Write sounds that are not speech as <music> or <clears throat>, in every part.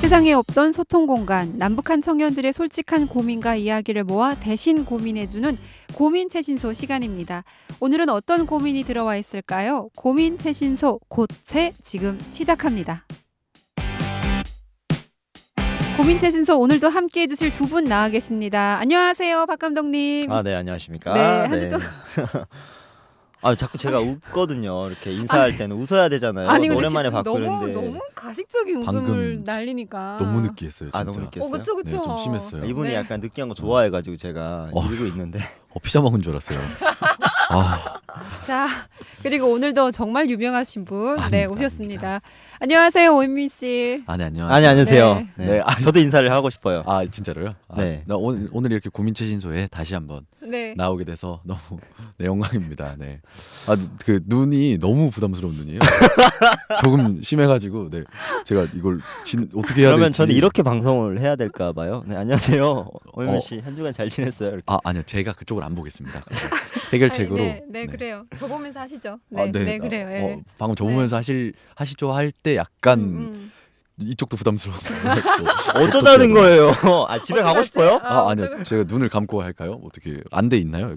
세상에 없던 소통 공간, 남북한 청년들의 솔직한 고민과 이야기를 모아 대신 고민해주는 고민 최신소 시간입니다. 오늘은 어떤 고민이 들어와 있을까요? 고민 최신소고체 지금 시작합니다. 고민 최신소 오늘도 함께 해주실 두 분 나와 계십니다. 안녕하세요, 박 감독님. 아, 네, 안녕하십니까. 네, 아, 네. 한주 동 <laughs> 아 자꾸 제가 웃거든요. 이렇게 인사할 때는 웃어야 되잖아요. 아니, 오랜만에 지는데 너무, 너무 가식적인 웃음을 날리니까 너무 느끼했어요. 아, 진짜. 아 너무 느끼했어요. 어, 그쵸 그쵸. 네, 좀 심했어요. 이분이 네. 약간 느끼한 거 좋아해가지고 제가 어. 이러고 있는데. 어 피자 먹은 줄 알았어요. 아. <laughs> 자 그리고 오늘도 정말 유명하신 분네 오셨습니다. 아닙니다. 안녕하세요 오인미 씨. 아니 네, 안녕하세요. 아니 안녕하세요. 네. 네. 네. 아, 저도 인사를 하고 싶어요. 아 진짜로요? 아, 네. 나 오늘 오늘 이렇게 고민 최신소에 다시 한번 네. 나오게 돼서 너무 <laughs> 네 영광입니다. 네. 아그 눈이 너무 부담스러운 눈이에요. <laughs> 조금 심해가지고 네 제가 이걸 진, 어떻게 해야 그러면 될지. 저는 이렇게 방송을 해야 될까 봐요. 네 안녕하세요 오인미 <laughs> 어, 씨한 주간 잘 지냈어요? 이렇게. 아 아니요 제가 그쪽을 안 보겠습니다. 해결책으로. 아니, 네. 네, 네, 그래요. 저 보면서 하시죠. 네, 아, 네, 네 그래요. 어, 예. 어 방금 저 보면서 하실 하시죠 할 때. 때 약간 음. 음. 이쪽도 부담스러웠어요. <laughs> 어쩌자는 거예요? 아 집에 가고 싶어요? 어, 아, 아니요 제가 눈을 감고 할까요? 어떻게 안 돼 있나요?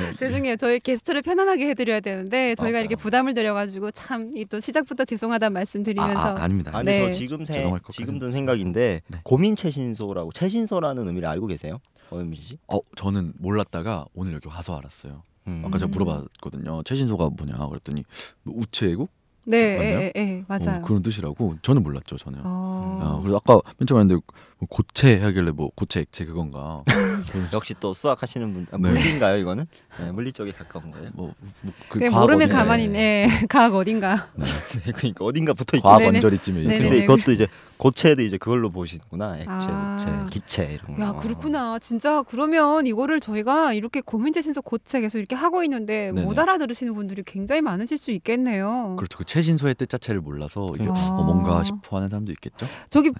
네. <laughs> 죄송해요. 저희 게스트를 편안하게 해드려야 되는데 저희가 아, 이렇게 아. 부담을 드려가지고 참이또 시작부터 죄송하다 말씀드리면서 아, 아 닙니다 아니 네. 저 지금 생 지금 든 생각인데 네. 고민 최신소라고 최신소라는 의미를 알고 계세요? 어민 씨? 어 저는 몰랐다가 오늘 여기 와서 알았어요. 음. 아까 제가 물어봤거든요. 최신소가 뭐냐 그랬더니 뭐 우체국 네, 에, 에, 에, 맞아요. 어, 그런 뜻이라고 저는 몰랐죠, 저는. 어... 아, 그래서 아까 맨 처음에 했는데 뭐 고체 하길래 뭐 고체 액체 그건가 <laughs> 역시 또 수학하시는 분 아, 네. 물리인가요 이거는 네, 물리 쪽에 가까운 거예요 뭐, 뭐 모르면 그 어딘가 가만히 네 <laughs> 과학 어딘가 네. <laughs> 네. 그러니까 어딘가 붙어 있고 과학 언저리쯤에 있죠 근데 네. 이것도 이제 고체도 이제 그걸로 보시는구나 액체 아. 고체 기체 이런 거야 그렇구나 진짜 그러면 이거를 저희가 이렇게 고민제 신서 고체 계속 이렇게 하고 있는데 네네. 못 알아들으시는 분들이 굉장히 많으실 수 있겠네요 그렇죠 그 최신소의 뜻 자체를 몰라서 이게 아. 어, 뭔가 싶어하는 사람도 있겠죠 저기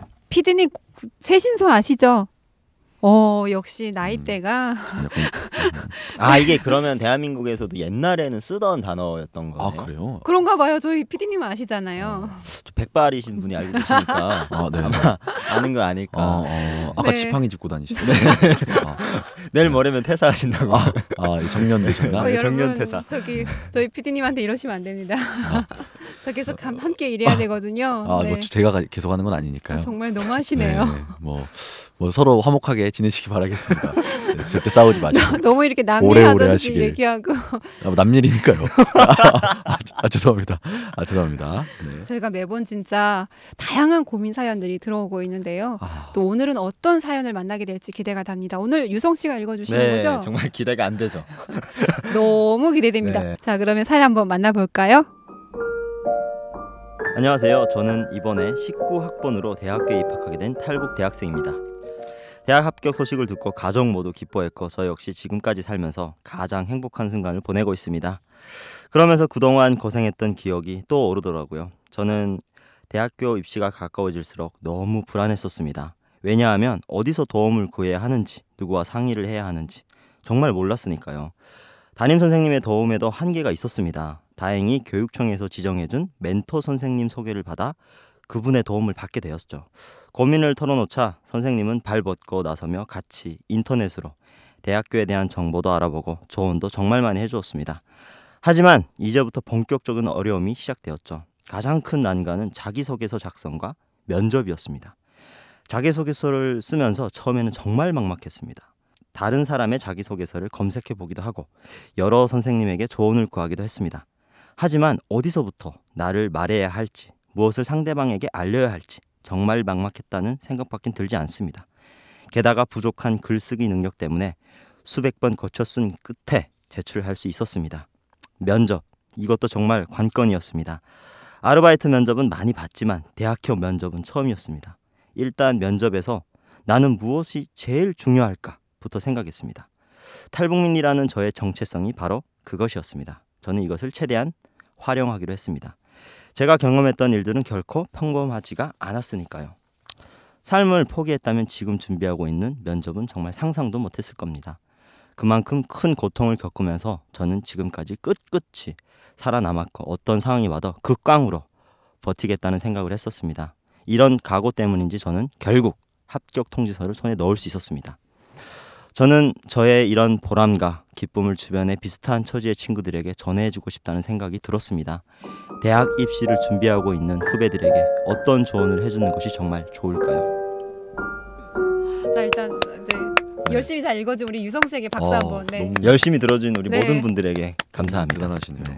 피디님 새신서 아시죠? 어 역시 나이대가 음. 음. 아 이게 그러면 대한민국에서도 옛날에는 쓰던 단어였던 거예요. 아 그래요? 그런가 봐요. 저희 PD님 아시잖아요. 어, 백발이신 분이 알고 계시니까 아, 네. 아마 아는 거 아닐까. 아, 어, 아까 네. 지팡이 짚고 다니시던. 네. 아. 내일 모레면 퇴사하신다고. 아, 아 정년 되셨나? 어, 네, 정년 퇴사. 저기 저희 PD님한테 이러시면 안 됩니다. 아. 저 계속 감, 함께 일해야 되거든요. 아 뭐 네. 뭐 제가 계속 하는 건 아니니까요. 아, 정말 너무하시네요. 네, 뭐. 뭐 서로 화목하게 지내시기 바라겠습니다. 네, 절대 싸우지 마시고. 너무 이렇게 남일하듯이 얘기하고. 아, 뭐 남일이니까요. <laughs> 아, 아, 아, 죄송합니다. 아 죄송합니다. 네. 저희가 매번 진짜 다양한 고민 사연들이 들어오고 있는데요. 아... 또 오늘은 어떤 사연을 만나게 될지 기대가 됩니다. 오늘 유성 씨가 읽어주시는 네, 거죠? 정말 기대가 안 되죠. <laughs> 너무 기대됩니다. 네. 자 그러면 사연 한번 만나볼까요? 안녕하세요. 저는 이번에 19학번으로 대학교에 입학하게 된 탈북 대학생입니다. 대학 합격 소식을 듣고 가족 모두 기뻐했고 저 역시 지금까지 살면서 가장 행복한 순간을 보내고 있습니다. 그러면서 그동안 고생했던 기억이 또 오르더라고요. 저는 대학교 입시가 가까워질수록 너무 불안했었습니다. 왜냐하면 어디서 도움을 구해야 하는지, 누구와 상의를 해야 하는지 정말 몰랐으니까요. 담임 선생님의 도움에도 한계가 있었습니다. 다행히 교육청에서 지정해준 멘토 선생님 소개를 받아 그분의 도움을 받게 되었죠. 고민을 털어놓자 선생님은 발벗고 나서며 같이 인터넷으로 대학교에 대한 정보도 알아보고 조언도 정말 많이 해주었습니다. 하지만 이제부터 본격적인 어려움이 시작되었죠. 가장 큰 난관은 자기소개서 작성과 면접이었습니다. 자기소개서를 쓰면서 처음에는 정말 막막했습니다. 다른 사람의 자기소개서를 검색해 보기도 하고 여러 선생님에게 조언을 구하기도 했습니다. 하지만 어디서부터 나를 말해야 할지 무엇을 상대방에게 알려야 할지 정말 막막했다는 생각밖엔 들지 않습니다. 게다가 부족한 글쓰기 능력 때문에 수백 번 거쳐 쓴 끝에 제출할 수 있었습니다. 면접 이것도 정말 관건이었습니다. 아르바이트 면접은 많이 봤지만 대학교 면접은 처음이었습니다. 일단 면접에서 나는 무엇이 제일 중요할까부터 생각했습니다. 탈북민이라는 저의 정체성이 바로 그것이었습니다. 저는 이것을 최대한 활용하기로 했습니다. 제가 경험했던 일들은 결코 평범하지가 않았으니까요. 삶을 포기했다면 지금 준비하고 있는 면접은 정말 상상도 못했을 겁니다. 그만큼 큰 고통을 겪으면서 저는 지금까지 끝끝이 살아남았고 어떤 상황이 와도 극강으로 버티겠다는 생각을 했었습니다. 이런 각오 때문인지 저는 결국 합격 통지서를 손에 넣을 수 있었습니다. 저는 저의 이런 보람과 기쁨을 주변의 비슷한 처지의 친구들에게 전해주고 싶다는 생각이 들었습니다. 대학 입시를 준비하고 있는 후배들에게 어떤 조언을 해주는 것이 정말 좋을까요? 자 일단 네. 네. 열심히 잘 읽어준 우리 유성수에게 박수 아, 한번. 네. 열심히 들어준 우리 네. 모든 분들에게 감사합니다. 대단하시네요. 네.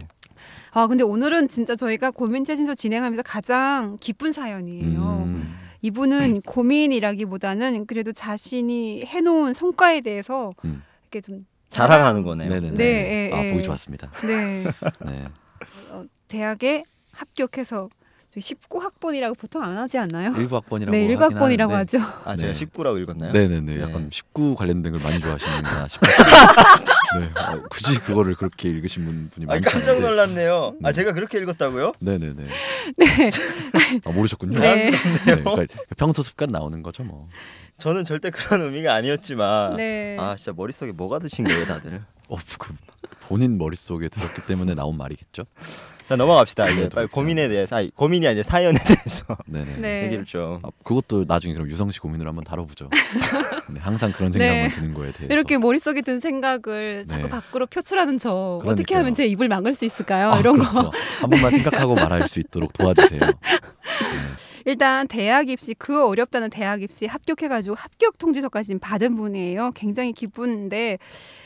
아 근데 오늘은 진짜 저희가 고민 채신서 진행하면서 가장 기쁜 사연이에요. 음. 이분은 네. 고민이라기보다는 그래도 자신이 해놓은 성과에 대해서 음. 이렇게 좀 자랑하는 거네요. 네네네. 네, 네, 아 예. 보기 좋았습니다. 네. 네. 어, 대학에 합격해서 19학번이라고 보통 안 하지 않나요? 1학번이라고 네, 1학번이라고 하죠. 아, 제가 네. 19라고 읽었나요? 네네네. 약간 19 관련된 걸 많이 좋아하시는구나 싶어요. <laughs> 네. 아, 굳이 그거를 그렇게 읽으신 분, 이 많이 아, 깜짝 놀랐네요. 네. 아 제가 그렇게 읽었다고요? 네네네. <laughs> 네. 아, 모르셨군요. 네. 네 그러니까 평소 습관 나오는 거죠 뭐. 저는 절대 그런 의미가 아니었지만 네. 아 진짜 머릿속에 뭐가 드신 거예요 다들? 어, 그 본인 머릿속에 들었기 때문에 나온 말이겠죠? 자 넘어갑시다. 이제 네, 빨리 고민에 대해서 아니, 고민이 아니라 사연에 대해서 네네. <laughs> 네. 네. 얘기를 좀. 아, 그것도 나중에 그럼 유성 씨 고민을 한번 다뤄보죠. <laughs> 네, 항상 그런 생각만 드는 거에 대해서 이렇게 머릿속에 든 생각을 자꾸 밖으로 표출하는 저 그러니까요. 어떻게 하면 제 입을 막을 수 있을까요? 아, 이런 그렇죠. 거. 한 번만 생각하고 말할 수 있도록 도와주세요. <laughs> 일단 대학 입시 그 어렵다는 대학 입시 합격해가지고 합격 통지서까지 받은 분이에요. 굉장히 기쁜데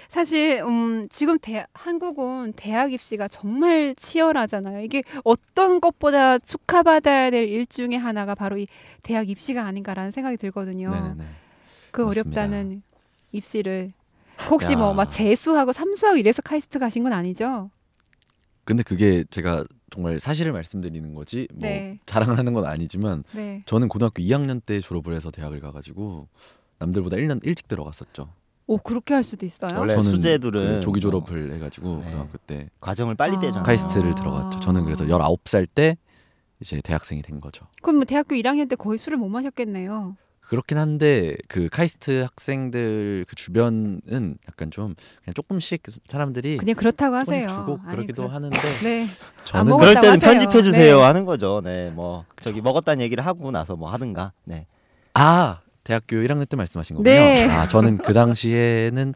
사실 음, 지금 대, 한국은 대학 입시가 정말 치열하잖아요. 이게 어떤 것보다 축하받아야 될 일 중에 하나가 바로 이 대학 입시가 아닌가라는 생각이 들거든요. 네네네. 그 맞습니다. 어렵다는 입시를 혹시 뭐막 재수하고 삼수하고 이래서 카이스트 가신 건 아니죠? 근데 그게 제가 정말 사실을 말씀드리는 거지 뭐 네. 자랑을 하는 건 아니지만 네. 저는 고등학교 2학년 때 졸업을 해서 대학을 가가지고 남들보다 1년 일찍 들어갔었죠. 오 그렇게 할 수도 있어요? 원래 수제들은 그 조기 졸업을 어. 해가지고 네. 고등학교 때 과정을 빨리 아. 떼잖아요. 카이스트를 들어갔죠. 저는 그래서 19살 때 이제 대학생이 된 거죠. 그럼 뭐 대학교 1학년 때 거의 술을 못 마셨겠네요. 그렇긴 한데 그 카이스트 학생들 그 주변은 약간 좀 그냥 조금씩 사람들이 그냥 그렇다고 하세요. 주고 아니, 그러기도 그 하는데 <laughs> 네. 아, 저는 그럴 때는 하세요. 편집해 주세요 네. 하는 거죠. 네, 뭐 저기 먹었다는 얘기를 하고 나서 뭐 하든가. 네. 아 대학교 1학년 때 말씀하신 거군요. 네. 아 저는 그 당시에는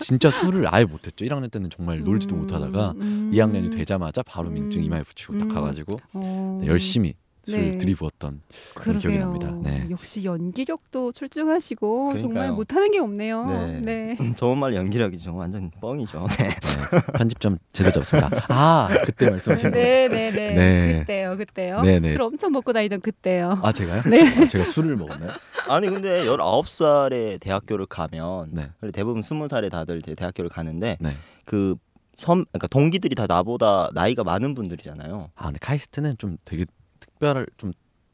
진짜 술을 아예 못했죠. 1학년 때는 정말 놀지도 음, 못하다가 음, 2학년이 되자마자 바로 민증 음. 이마에 붙이고 음, 딱 가가지고 어. 네, 열심히 술 네. 들이부었던 기억이 납니다. 네. 역시 연기력도 출중하시고 그러니까요. 정말 못하는 게 없네요. 네. 네. 정말 <laughs> 연기력이죠. 완전 뻥이죠. 네. 편집점 제대로 잡습니다. 아 그때 말씀하신 네, 거. 네네네. 네. 그때요, 그때요. 네네. 네. 술 엄청 먹고 다니던 그때요. 아 제가요? 네. 아, 제가 술을 먹었나요? 아니 근데 열아홉 살에 대학교를 가면 네. 대부분 스무 살에 다들 대학교를 가는데 그 선, 그러니까 동기들이 다 나보다 나이가 많은 분들이잖아요. 아, 근데 카이스트는 좀 되게 특별 좀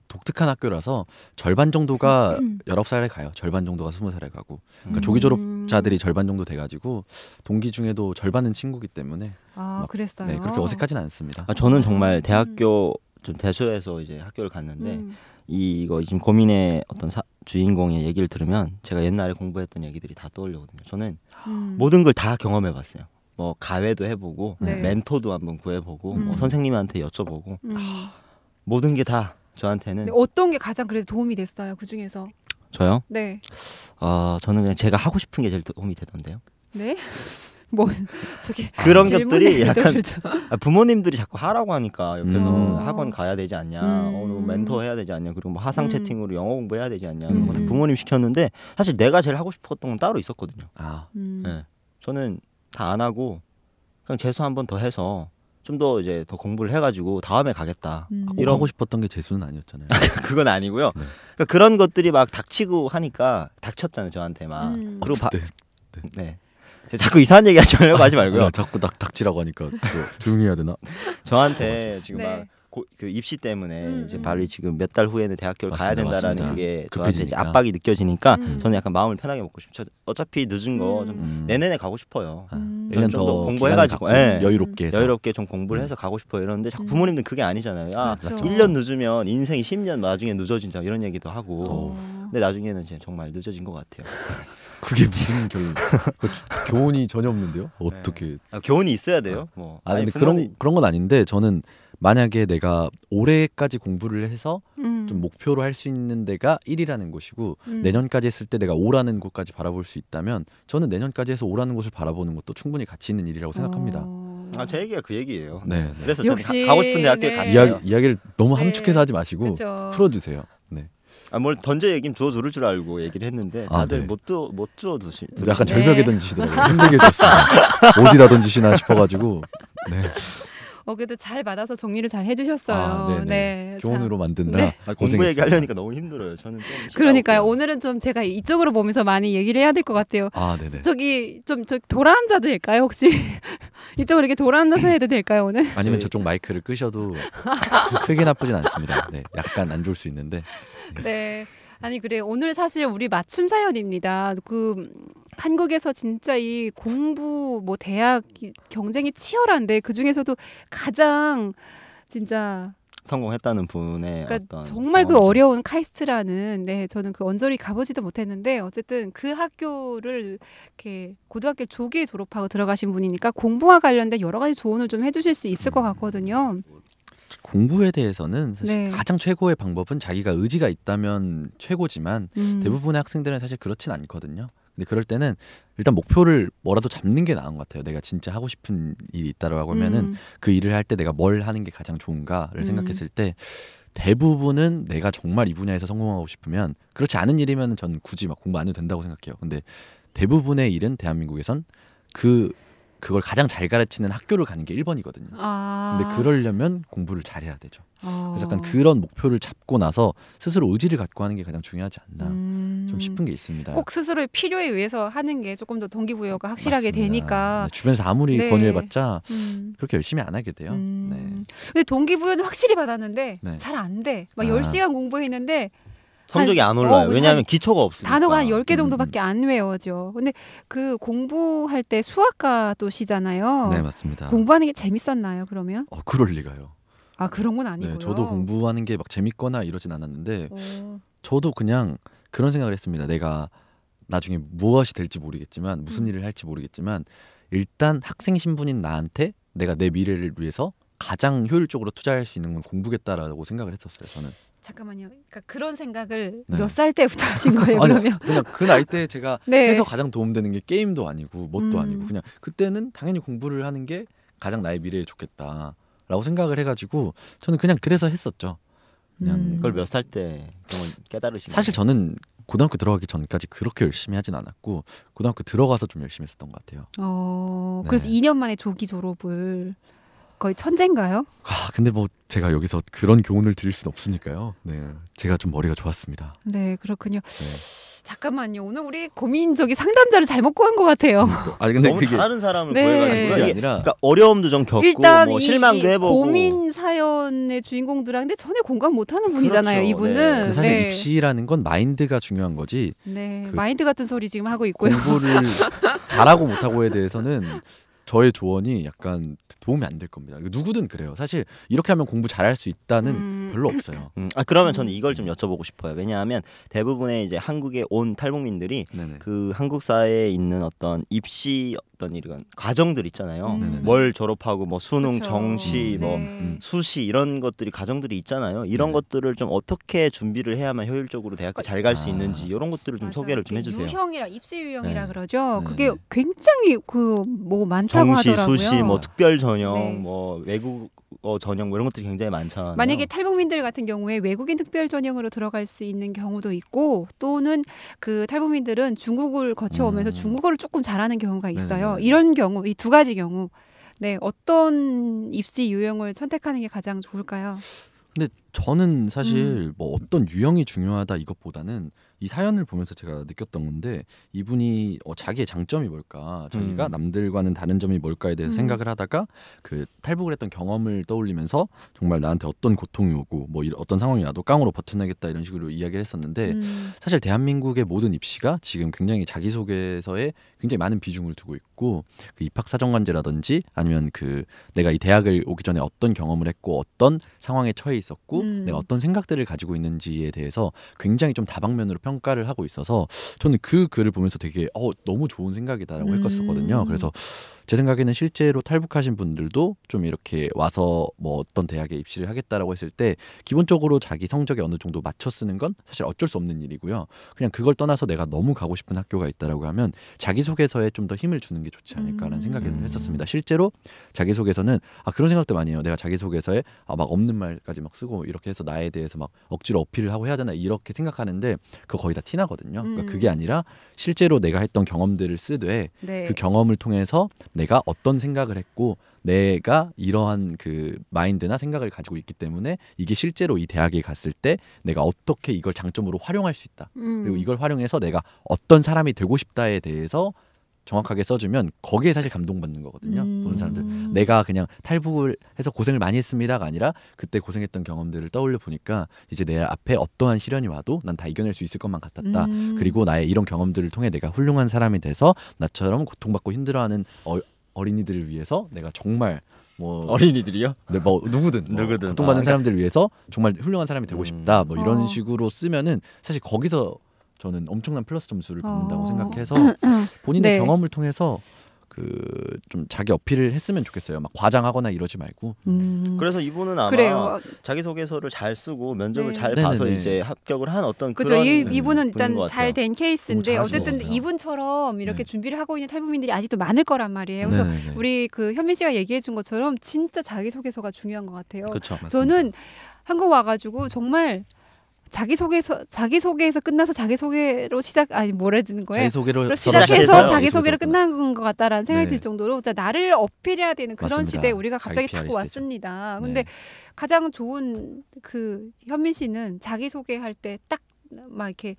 독특한 학교라서 절반 정도가 음. 열아홉 살에 가요. 절반 정도가 스무 살에 가고. 그러니까 음. 조기 졸업자들이 절반 정도 돼 가지고 동기 중에도 절반은 친구기 때문에 아, 막, 그랬어요. 네, 그렇게 어색하진 않습니다. 아, 저는 정말 음. 대학교 좀 대소에서 이제 학교를 갔는데 음. 이거 지금 고민의 어떤 사, 주인공의 얘기를 들으면 제가 옛날에 공부했던 얘기들이 다 떠올려거든요. 저는 음. 모든 걸 다 경험해 봤어요. 뭐 가외도 해보고 네. 멘토도 한번 구해보고 뭐 음. 뭐 선생님한테 여쭤보고 음. 모든 게 다 저한테는 네, 어떤 게 가장 그래도 도움이 됐어요 그 중에서 저요? 네. 어 저는 그냥 제가 하고 싶은 게 제일 도움이 되던데요. 네? <laughs> 뭐 저기 <laughs> 그런 것들이 약간 그렇죠. <laughs> 아, 부모님들이 자꾸 하라고 하니까 옆에서 음. 학원 가야 되지 않냐 어, 음. 어, 멘토 해야 되지 않냐 그리고 뭐화상 음. 채팅으로 영어 공부해야 되지 않냐 그런 거 음. 부모님 시켰는데 사실 내가 제일 하고 싶었던 건 따로 있었거든요 아. 네. 저는 다 안 하고 그냥 재수 한번 더 해서 좀더 이제 더 공부를 해가지고 다음에 가겠다. 음. 아, 이런 하고 싶었던 게 재수는 아니었잖아요. <laughs> 그건 아니고요. 네. 그러니까 그런 것들이 막 닥치고 하니까 닥쳤잖아요 저한테 막. 음. 그리고 바... 네. 네. 네. 자꾸 이상한 얘기 하려고 아, 하지 말고요. 아, 아, 자꾸 닥, 닥치라고 하니까 조용히 해야 되나? 저한테 어, 지금 막 네. 고, 그 입시 때문에 음, 이제 바로 음. 지금 몇 달 후에는 대학교를 맞습니다, 가야 된다라는 맞습니다. 그게 저한테 이제 압박이 느껴지니까 음. 저는 약간 마음을 편하게 먹고 싶죠. 어차피 늦은 거 좀내내 음. 음. 가고 싶어요. 아, 1년 더 공부해가지고 네. 여유롭게 해서. 여유롭게 좀 공부를 네. 해서 가고 싶어 이러데 자꾸 부모님들 그게 아니잖아요. 아, 그렇죠. 1년 늦으면 인생이 10년 나중에 늦어진다 이런 얘기도 하고. 오. 어. 근데 나중에는 이제 정말 늦어진 것 같아요. <laughs> 그게 무슨 결론? 그 교훈이 전혀 없는데요. 네. 어떻게? 네. 아, 교훈이 있어야 돼요. 아. 뭐. 아 근데 아니, 그런 그런 건 아닌데 저는 만약에 내가 올해까지 공부를 해서 음. 좀 목표로 할 수 있는 데가 1이라는 곳이고 음. 내년까지 했을 때 내가 5라는 곳까지 바라볼 수 있다면 저는 내년까지 해서 5라는 곳을 바라보는 것도 충분히 가치 있는 일이라고 생각합니다. 어... 아, 제 얘기가 그 얘기예요. 네. 네. 그래서 역 가, 고 싶은 대학교에 네. 갔어요. 이야기, 를 너무 함축해서 네. 하지 마시고 그 풀어주세요. 네. 아뭘 던져 얘기는 주워 들을 줄 알고 얘기를 했는데 아, 다들 아, 네. 못못 주워 두시. 약간 절벽에 네. 던지시더라고요. 힘들게 줬어요. <laughs> 어디다 던지시나 싶어가지고. 네. 어, 그래도 잘 받아서 정리를 잘 해주셨어요. 아, 네. 교훈으로 만든다. 네. 아, 공부 얘기하려니까 너무 힘들어요. 저는 그러니까요. 없고. 오늘은 좀 제가 이쪽으로 보면서 많이 얘기를 해야 될 것 같아요. 아, 네네. 저기 좀저 돌아앉아도 될까요, 혹시? <laughs> 이쪽으로 이렇게 돌아앉아서 해도 될까요, 오늘? 아니면 네. 저쪽 마이크를 끄셔도 크게 나쁘진 않습니다. 네, 약간 안 좋을 수 있는데. 네. 네. 아니 그래 오늘 사실 우리 맞춤 사연입니다. 그 한국에서 진짜 이 공부 뭐 대학 경쟁이 치열한데 그 중에서도 가장 진짜 성공했다는 분의 그러니까 어떤 정말 그 어려운 카이스트라는 네 저는 그 언저리 가보지도 못했는데 어쨌든 그 학교를 이렇게 고등학교 조기에 졸업하고 들어가신 분이니까 공부와 관련된 여러 가지 조언을 좀 해주실 수 있을 것 같거든요. 음, 뭐 공부에 대해서는 사실 네. 가장 최고의 방법은 자기가 의지가 있다면 최고지만 음. 대부분의 학생들은 사실 그렇진 않거든요. 근데 그럴 때는 일단 목표를 뭐라도 잡는 게 나은 것 같아요. 내가 진짜 하고 싶은 일이 있다라고 하면은 음. 그 일을 할 때 내가 뭘 하는 게 가장 좋은가를 음. 생각했을 때 대부분은 내가 정말 이 분야에서 성공하고 싶으면 그렇지 않은 일이면 전 굳이 막 공부 안 해도 된다고 생각해요. 근데 대부분의 일은 대한민국에선 그 그걸 가장 잘 가르치는 학교를 가는 게 1번이거든요. 아. 근데 그러려면 공부를 잘해야 되죠. 어. 그래서 약간 어. 그런 목표를 잡고 나서 스스로 의지를 갖고 하는 게 가장 중요하지 않나 음. 좀 싶은 게 있습니다. 꼭 스스로의 필요에 의해서 하는 게 조금 더 동기부여가 확실하게 맞습니다. 되니까 네, 주변에서 아무리 네. 권유해봤자 음. 그렇게 열심히 안 하게 돼요. 음. 네. 근데 동기부여는 확실히 받았는데 네. 잘안 돼. 막 아. 10시간 공부했는데 성적이 한, 안 어, 올라요. 어, 왜냐하면 기초가 없으니까. 단어가 한 10개 정도밖에 음. 안 외워져. 근데 그 공부할 때 수학과 도시잖아요. 네, 맞습니다. 공부하는 게 재밌었나요, 그러면? 어, 그럴 리가요. 아, 그런 건 네, 아니고요. 네, 저도 공부하는 게 막 재밌거나 이러진 않았는데 어. 저도 그냥 그런 생각을 했습니다. 내가 나중에 무엇이 될지 모르겠지만 무슨 음. 일을 할지 모르겠지만 일단 학생 신분인 나한테 내가 내 미래를 위해서 가장 효율적으로 투자할 수 있는 건 공부겠다라고 생각을 했었어요. 저는. 잠깐만요. 그러니까 그런 생각을 네. 몇살 때부터 하신 <laughs> 거예요? 아니, 그러면 그냥 그러니까 그 나이 때 제가 <laughs> 네. 해서 가장 도움되는 게 게임도 아니고 뭣도 음. 아니고 그냥 그때는 당연히 공부를 하는 게 가장 나의 미래에 좋겠다라고 생각을 해가지고 저는 그냥 그래서 했었죠. 그냥 음. 그걸 몇 살 때 깨달으신 사실 거예요? 저는 고등학교 들어가기 전까지 그렇게 열심히 하진 않았고 고등학교 들어가서 좀 열심히 했었던 것 같아요. 어, 네. 그래서 2년 만에 조기 졸업을 거의 천재인가요? 아, 근데 뭐 제가 여기서 그런 교훈을 드릴 수는 없으니까요. 네. 제가 좀 머리가 좋았습니다. 네, 그렇군요. 네. 잠깐만요. 오늘 우리 고민적이 상담자를 잘못 구한 것 같아요. 음, 뭐, 아니 근데 너무 그게... 잘하는 사람을 네. 구해가지고 그게 아니라 그러니까 어려움도 좀 겪고 일단 뭐 실망도 해보고 고민 사연의 주인공들한테 전혀 공감 못하는 그렇죠. 분이잖아요. 그렇죠. 이분은 네. 사실 네. 입시라는 건 마인드가 중요한 거지. 네, 그 마인드 같은 소리 지금 하고 있고요. 공부를 잘하고 못하고에 대해서는 <laughs> 저의 조언이 약간 도움이 안 될 겁니다. 그러니까 누구든 그래요. 사실 이렇게 하면 공부 잘할 수 있다는 음... 별로 없어요. <laughs> 음. 아 그러면 저는 음. 이걸 좀 여쭤보고 싶어요. 왜냐하면 대부분의 이제 한국에 온 탈북민들이 네네. 그 한국 사회에 있는 어떤 입시 어떤 이 과정들 있잖아요. 음. 뭘 졸업하고 뭐 수능, 그쵸. 정시, 음. 뭐 네. 수시 이런 것들이 과정들이 있잖아요. 이런 네. 것들을 좀 어떻게 준비를 해야만 효율적으로 대학교 잘 갈수 아. 있는지 이런 것들을 좀 맞아. 소개를 좀 해주세요. 유형이라 입시 유형이라 네. 그러죠. 네. 그게 굉장히 그 뭐 많다고 정시, 하더라고요. 정시, 수시, 뭐 특별 전형, 네. 뭐 외국 어, 전형 뭐 이런 것들이 굉장히 많잖아요. 만약에 탈북민들 같은 경우에 외국인 특별 전형으로 들어갈 수 있는 경우도 있고 또는 그 탈북민들은 중국을 거쳐오면서 음. 중국어를 조금 잘하는 경우가 있어요. 어, 이런 경우, 이 두 가지 경우, 네 어떤 입시 유형을 선택하는 게 가장 좋을까요? 근데 저는 사실 음. 뭐 어떤 유형이 중요하다 이것보다는 이 사연을 보면서 제가 느꼈던 건데 이분이 어, 자기의 장점이 뭘까 자기가 음. 남들과는 다른 점이 뭘까에 대해서 음. 생각을 하다가 그 탈북을 했던 경험을 떠올리면서 정말 나한테 어떤 고통이 오고 뭐 이런 어떤 상황이 와도 깡으로 버텨내겠다 이런 식으로 이야기를 했었는데 음. 사실 대한민국의 모든 입시가 지금 굉장히 자기소개서에 굉장히 많은 비중을 두고 있고 그 입학 사정관제라든지 아니면 그 내가 이 대학을 오기 전에 어떤 경험을 했고 어떤 상황에 처해 있었고 음. 내가 어떤 생각들을 가지고 있는지에 대해서 굉장히 좀 다방면으로 평 평가를 하고 있어서 저는 그 글을 보면서 되게 어 너무 좋은 생각이다라고 음. 했었거든요. 그래서 제 생각에는 실제로 탈북하신 분들도 좀 이렇게 와서 뭐 어떤 대학에 입시를 하겠다라고 했을 때 기본적으로 자기 성적에 어느 정도 맞춰 쓰는 건 사실 어쩔 수 없는 일이고요. 그냥 그걸 떠나서 내가 너무 가고 싶은 학교가 있다라고 하면 자기 소개서에 좀 더 힘을 주는 게 좋지 않을까라는 음. 생각을 음. 했었습니다. 실제로 자기 소개서는 아 그런 생각도 많이 해요. 내가 자기 소개서에 아 막 없는 말까지 막 쓰고 이렇게 해서 나에 대해서 막 억지로 어필을 하고 해야 되나 이렇게 생각하는데 그거 거의 다 티나거든요. 그러니까 그게 음. 아니라 실제로 내가 했던 경험들을 쓰되 네. 그 경험을 통해서 내가 어떤 생각을 했고 내가 이러한 그 마인드나 생각을 가지고 있기 때문에 이게 실제로 이 대학에 갔을 때 내가 어떻게 이걸 장점으로 활용할 수 있다. 음. 그리고 이걸 활용해서 내가 어떤 사람이 되고 싶다에 대해서 정확하게 써주면 거기에 사실 감동받는 거거든요. 음. 보는 사람들 내가 그냥 탈북을 해서 고생을 많이 했습니다가 아니라 그때 고생했던 경험들을 떠올려 보니까 이제 내 앞에 어떠한 시련이 와도 난 다 이겨낼 수 있을 것만 같았다. 음. 그리고 나의 이런 경험들을 통해 내가 훌륭한 사람이 돼서 나처럼 고통받고 힘들어하는 어, 어린이들을 위해서 내가 정말 뭐 어린이들이요? 네, 뭐 누구든 뭐 누구든 고통받는 아, 그러니까 사람들을 위해서 정말 훌륭한 사람이 되고 음... 싶다. 뭐 이런 어... 식으로 쓰면은 사실 거기서 저는 엄청난 플러스 점수를 어. 받는다고 어... 생각해서 <clears throat> 본인의 네. 경험을 통해서 그 좀 자기 어필을 했으면 좋겠어요. 막 과장하거나 이러지 말고. 음... 그래서 이분은 아마 그래요. 자기소개서를 잘 쓰고 면접을 네. 잘 네네네. 네, 네. 이제 합격을 한 어떤 그렇죠. 그런 이, 네, 분은 일단 잘 된 케이스인데 어쨌든 이분처럼 이렇게 네. 준비를 하고 있는 탈북민들이 아직도 많을 거란 말이에요. 그래서 네네네. 우리 그 현민 씨가 얘기해 준 것처럼 진짜 자기소개서가 중요한 것 같아요. 그쵸, 저는 한국 와가지고 정말 자기 소개서 자기 소개에서 끝나서 자기 소개로 시작 아니 뭐라 해는 거예요. 자기 소개로 시작해서 자기 소개로 끝난 것 같다라는 생각이 네. 들 정도로 진짜 나를 어필해야 되는 그런 맞습니다. 시대에 우리가 갑자기 탁 왔습니다. 네. 근데 네. 가장 좋은 그 현민 씨는 자기 소개할 때 딱 막 이렇게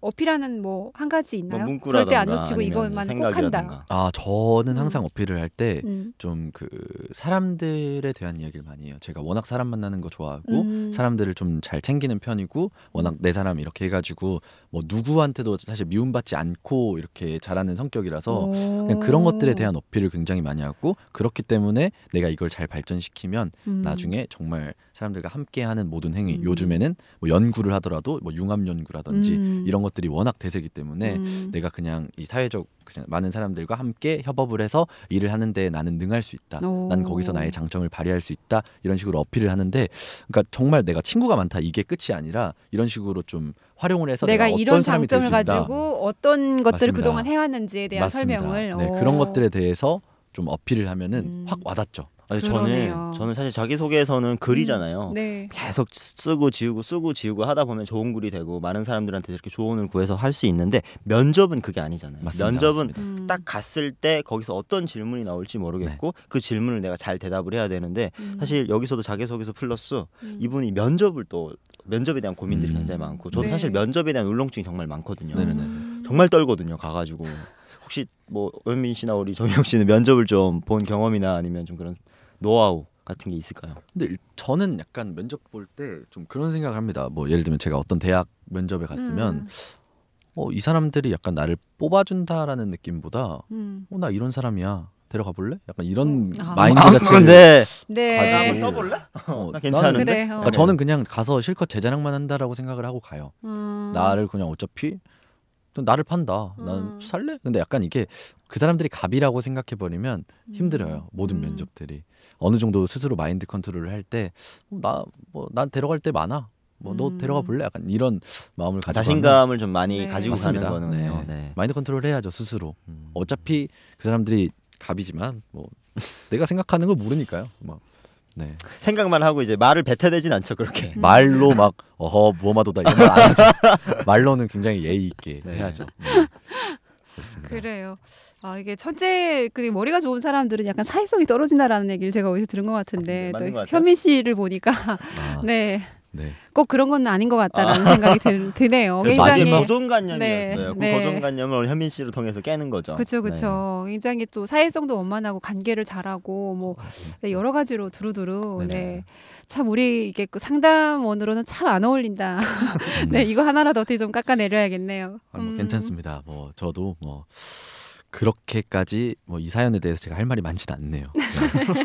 어필하는 뭐 한 가지 있나요? 뭐 절대 안 놓치고 이것만 꼭 한다. 아 저는 음. 항상 어필을 할 때 좀그 음. 그 사람들에 대한 이야기를 많이 해요. 제가 워낙 사람 만나는 거 좋아하고 음. 사람들을 좀 잘 챙기는 편이고 워낙 음. 내 사람 이렇게 해가지고 뭐 누구한테도 사실 미움받지 않고 이렇게 잘하는 성격이라서 그냥 그런 것들에 대한 어필을 굉장히 많이 하고 그렇기 때문에 내가 이걸 잘 발전시키면 음. 나중에 정말 사람들과 함께하는 모든 행위 음. 요즘에는 뭐 연구를 하더라도 뭐 융합 연구라든지 이런 것 것들이 워낙 대세기 때문에 음. 내가 그냥 이 사회적 그냥 많은 사람들과 함께 협업을 해서 일을 하는데 나는 능할 수 있다. 오. 난 거기서 나의 장점을 발휘할 수 있다. 이런 식으로 어필을 하는데 그러니까 정말 내가 친구가 많다 이게 끝이 아니라 이런 식으로 좀 활용을 해서 내가, 내가 이런 장점을 가지고 어떤 것들을 맞습니다. 그동안 해왔는지에 대한 맞습니다. 설명을 네, 그런 것들에 대해서 좀 어필을 하면은 음. 확 와닿죠. 아니, 저는 저는 사실 자기 소개에서는 음, 글이잖아요. 음, 네. 계속 쓰고 지우고 쓰고 지우고 하다 보면 좋은 글이 되고 많은 사람들한테 이렇게 조언을 구해서 할 수 있는데 면접은 그게 아니잖아요. 맞습니다, 면접은 맞습니다. 음. 딱 갔을 때 거기서 어떤 질문이 나올지 모르겠고 네. 그 질문을 내가 잘 대답을 해야 되는데 음. 사실 여기서도 자기 소개서 플러스 음. 이분이 면접을 또 면접에 대한 고민들이 음. 굉장히 많고 저는 네. 사실 면접에 대한 울렁증이 정말 많거든요. 네, 네, 네. 정말 떨거든요. 가가지고 혹시 뭐 은민 씨나 우리 정영 씨는 면접을 좀 본 경험이나 아니면 좀 그런 노하우 같은 게 있을까요? 근데 저는 약간 면접 볼 때 좀 그런 생각을 합니다. 뭐 예를 들면 제가 어떤 대학 면접에 갔으면 음. 어, 이 사람들이 약간 나를 뽑아준다라는 느낌보다 음. 어, 나 이런 사람이야. 데려가 볼래? 약간 이런 음. 아. 마인드 아, 자체를 네. 네. 가지고 써볼래? 어, 나 괜찮은데. 그래, 어. 그러니까 저는 그냥 가서 실컷 제 자랑만 한다라고 생각을 하고 가요. 음. 나를 그냥 어차피 나를 판다. 난 음. 살래? 근데 약간 이게 그 사람들이 갑이라고 생각해 버리면 음. 힘들어요. 모든 음. 면접들이 어느 정도 스스로 마인드 컨트롤을 할 때 나 뭐난 어, 데려갈 때 많아. 뭐너 음. 데려가 볼래? 약간 이런 마음을 가지고 자신감을 좀 많이 네. 가지고 맞습니다. 가는 거네 네. 네. 마인드 컨트롤 해야죠 스스로. 음. 어차피 그 사람들이 갑이지만 뭐 내가 생각하는 걸 모르니까요. 막 네. 생각만 하고 이제 말을 뱉어대진 않죠 그렇게. 네. 말로 막 어허 무엄하도다 이런 말안 하죠. <laughs> 말로는 굉장히 예의 있게 네. 해야죠. 네. 그래요. 아 이게 천재 그 머리가 좋은 사람들은 약간 사회성이 떨어진다라는 얘기를 제가 어디서 들은 것 같은데 아, 또 현민 씨를 보니까 아. 네 네. 꼭 그런 건 아닌 것 같다라는 아. 생각이 들, 드네요. 굉장히 거종관념이었어요. 네. 그 거종관념을 네. 현민 씨를 통해서 깨는 거죠. 그렇죠, 그렇죠. 네. 굉장히 또 사회성도 원만하고 관계를 잘하고 뭐 아, 네. 네, 여러 가지로 두루두루. 네. 참 우리 이게 그 상담원으로는 참 안 어울린다. <laughs> 네, 이거 하나라도 어떻게 좀 깎아내려야겠네요. 음. 아, 뭐 괜찮습니다. 음. 뭐 저도 뭐. 그렇게까지 뭐이 사연에 대해서 제가 할 말이 많지는 않네요. <laughs> 네.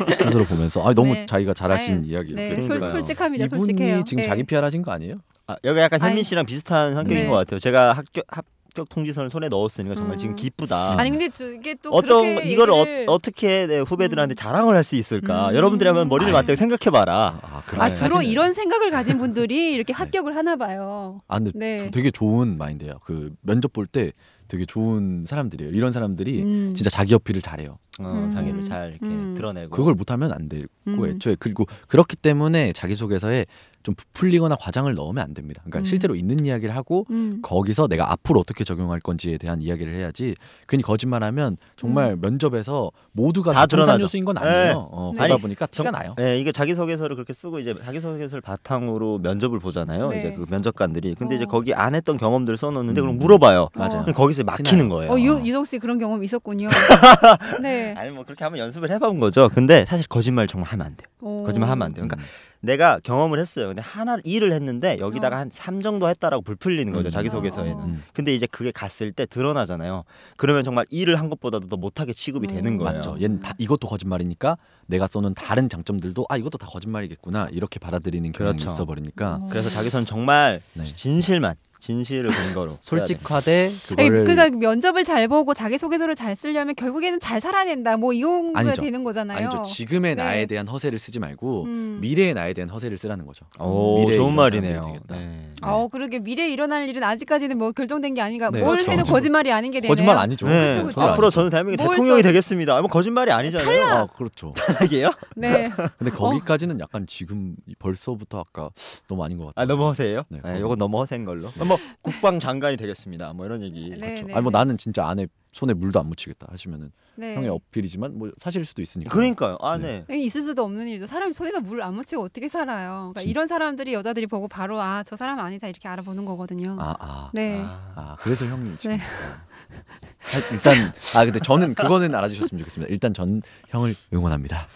네. 스스로 보면서 아 너무 네. 자기가 잘하신 네. 이야기 이렇게 네. 솔, 솔직합니다. 이분이 솔직해요. 지금 자기 네. 피 r 하신 거 아니에요? 아, 여기 약간 현민 씨랑 비슷한 성격인것 같아요. 제가 학교 합, 합격 통지서를 손에 넣었으니까 정말 음. 지금 기쁘다. 아니 근데 이게 또 어떤 이걸 어, 얘기를... 어, 떻게 후배들한테 음. 자랑을 할 수 있을까? 음. 여러분들이라면 머리를 맞대고 생각해봐라. 아, 아, 아 주로 사진은... 이런 생각을 가진 분들이 이렇게 합격을 하나 봐요. 아 근데 네. 되게 좋은 마인드예요. 그 면접 볼때 되게 좋은 사람들이에요. 이런 사람들이 음. 진짜 자기 어필을 잘해요. 어, 음. 자기를 잘 이렇게 음. 드러내고 그걸 못하면 안 되고 음. 애초에 그리고 그렇기 때문에 자기 소개서에 좀 부풀리거나 과장을 넣으면 안 됩니다. 그러니까 음. 실제로 있는 이야기를 하고 음. 거기서 내가 앞으로 어떻게 적용할 건지에 대한 이야기를 해야지 괜히 거짓말하면 정말 음. 면접에서 모두가 다 드러나죠. 뉴스인 건 네. 아니에요. 네. 어, 네. 그러다 보니까 티가 나요. 네, 이게 자기소개서를 그렇게 쓰고 이제 자기소개서를 바탕으로 면접을 보잖아요. 네. 이제 그 면접관들이 근데 어. 이제 거기 안 했던 경험들을 써놓는데 그럼 음. 물어봐요. 맞아. 어. 거기서 막히는 거예요. 어, 유, 어. 유성 씨 그런 경험 있었군요. <laughs> 네. 아니 뭐 그렇게 한번 연습을 해본 거죠. 근데 사실 거짓말 정말 하면 안 돼요. 오. 어. 거짓말 하면 안 돼요. 그러니까. 음. 내가 경험을 했어요. 근데 하나 일을 했는데 여기다가 어. 한삼 정도 했다라고 불풀리는 거죠. 음. 자기소개서에는. 어. 음. 근데 이제 그게 갔을 때 드러나잖아요. 그러면 정말 일을 한 것보다도 더 못하게 취급이 음. 되는 거예요. 맞죠. 얘는 다, 이것도 거짓말이니까 내가 쏘는 다른 장점들도 아 이것도 다 거짓말이겠구나 이렇게 받아들이는 경향이 그렇죠. 있어버리니까. 그래서 자기소는 정말 네. 진실만 진실을 근거로 솔직화돼 그거를 그러니까 면접을 잘 보고 자기 소개서를 잘 쓰려면 결국에는 잘 살아낸다 뭐 이용가 되는 거잖아요. 아니죠. 지금의 네. 나에 대한 허세를 쓰지 말고 음. 미래의 나에 대한 허세를 쓰라는 거죠. 오, 좋은 말이네요. 네. 네. 어 그러게 미래에 일어날 일은 아직까지는 뭐 결정된 게 아닌가. 네, 뭘 그렇죠. 해도 거짓말이 아닌 게 되네요. 거짓말 아니죠. 네. 그쵸, 그쵸? 앞으로 저는 대한민국 대통령이 써... 되겠습니다. 아, 뭐 거짓말이 아, 아니잖아요. 탈락. 아, 그렇죠. <laughs> 탈락이에요? 네. 네. 근데 어. 거기까지는 약간 지금 벌써부터 아까 너무 아닌 것 같아요. 아, 너무 허세예요? 네. 이건 네, 너무 허세인 걸로. 뭐 국방 장관이 되겠습니다. 뭐 이런 얘기. 네, 그렇죠. 네, 아니 뭐 네. 나는 진짜 안에 손에 물도 안 묻히겠다 하시면은 네. 형의 어필이지만 뭐 사실일 수도 있으니까. 그러니까요. 아 네. 네. 있을 수도 없는 일이죠. 사람 손에다 물 안 묻히고 어떻게 살아요. 그러니까 진... 이런 사람들이 여자들이 보고 바로 아저 사람 아니다 이렇게 알아보는 거거든요. 아 아. 네. 아, 아 그래서 형님 네. 지금. 아, 일단 아 근데 저는 그거는 알아주셨으면 좋겠습니다. 일단 전 형을 응원합니다.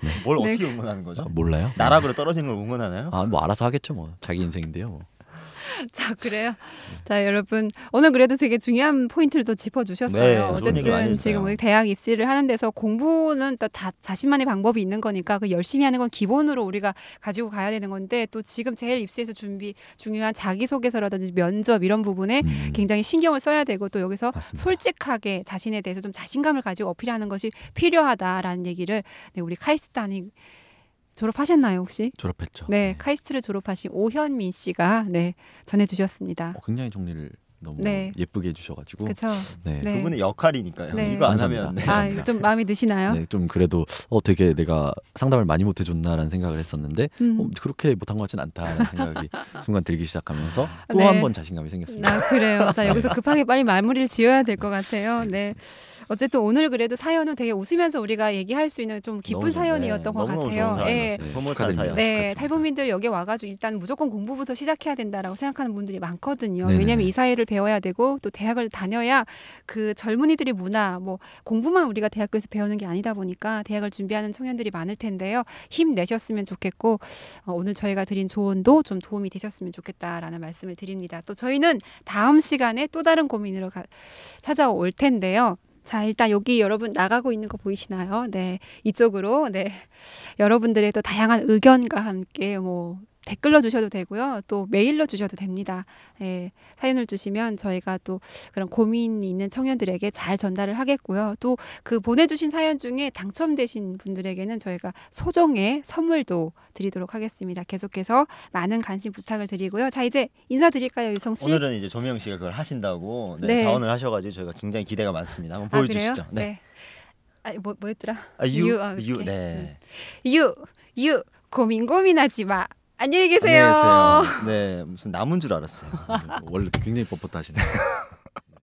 네. 뭘 어떻게 응원하는 거죠? 아, 몰라요. 나락으로 떨어진 걸 응원하나요? 아뭐 알아서 하겠죠 뭐 자기 인생인데요. 뭐. <laughs> 자 그래요. 자 여러분 오늘 그래도 되게 중요한 포인트를 또 짚어주셨어요. 네, 어쨌든 지금 대학 입시를 하는 데서 공부는 또 다 자신만의 방법이 있는 거니까 그 열심히 하는 건 기본으로 우리가 가지고 가야 되는 건데 또 지금 제일 입시에서 준비 중요한 자기소개서라든지 면접 이런 부분에 음. 굉장히 신경을 써야 되고 또 여기서 맞습니다. 솔직하게 자신에 대해서 좀 자신감을 가지고 어필하는 것이 필요하다라는 얘기를 네, 우리 카이스타님 졸업하셨나요 혹시? 졸업했죠. 네, 네, 카이스트를 졸업하신 오현민 씨가 네 전해주셨습니다. 어, 굉장히 정리를 너무 네. 예쁘게 해주셔가지고 네. 네. 그분의 역할이니까요. 네. 이거 안 하면 네. 아, 좀 마음에 드시나요? 네, 좀 그래도 어 되게 내가 상담을 많이 못 해줬나라는 생각을 했었는데 어, 음. 어, 그렇게 못한 것 같진 않다라는 생각이 <laughs> 순간 들기 시작하면서 또 한번 네. 자신감이 생겼습니다. 아, 그래요. 자 여기서 급하게 빨리 말무리를 지어야 될 것 같아요. 네. 어쨌든 오늘 그래도 사연은 되게 웃으면서 우리가 얘기할 수 있는 좀 기쁜 사연이었던 네, 것 같아요. 네. 사연. 네. 탈북민들 여기 와가지고 일단 무조건 공부부터 시작해야 된다라고 생각하는 분들이 많거든요. 왜냐하면 이 사회를 배워야 되고 또 대학을 다녀야 그 젊은이들의 문화 뭐 공부만 우리가 대학교에서 배우는 게 아니다 보니까 대학을 준비하는 청년들이 많을 텐데요. 힘내셨으면 좋겠고 어, 오늘 저희가 드린 조언도 좀 도움이 되셨으면 좋겠다라는 말씀을 드립니다. 또 저희는 다음 시간에 또 다른 고민으로 가, 찾아올 텐데요. 자, 일단 여기 여러분 나가고 있는 거 보이시나요? 네. 이쪽으로, 네. 여러분들의 또 다양한 의견과 함께 뭐 댓글로 주셔도 되고요. 또 메일로 주셔도 됩니다. 예, 사연을 주시면 저희가 또 그런 고민이 있는 청년들에게 잘 전달을 하겠고요. 또 그 보내주신 사연 중에 당첨되신 분들에게는 저희가 소정의 선물도 드리도록 하겠습니다. 계속해서 많은 관심 부탁을 드리고요. 자 이제 인사드릴까요, 유성 씨? 오늘은 이제 조명 씨가 그걸 하신다고 네, 네. 자원을 하셔가지고 저희가 굉장히 기대가 많습니다. 한번 아, 보여주시죠. 아, 네. 네. 아, 뭐, 뭐였더라? 아, 유, 아, 네. 음. 유, 유, 고민 고민하지 마. 안녕히 계세요. 안녕히 계세요. <laughs> 네, 무슨 남은 줄 알았어요. 원래 굉장히 뻣뻣하시네요. <laughs>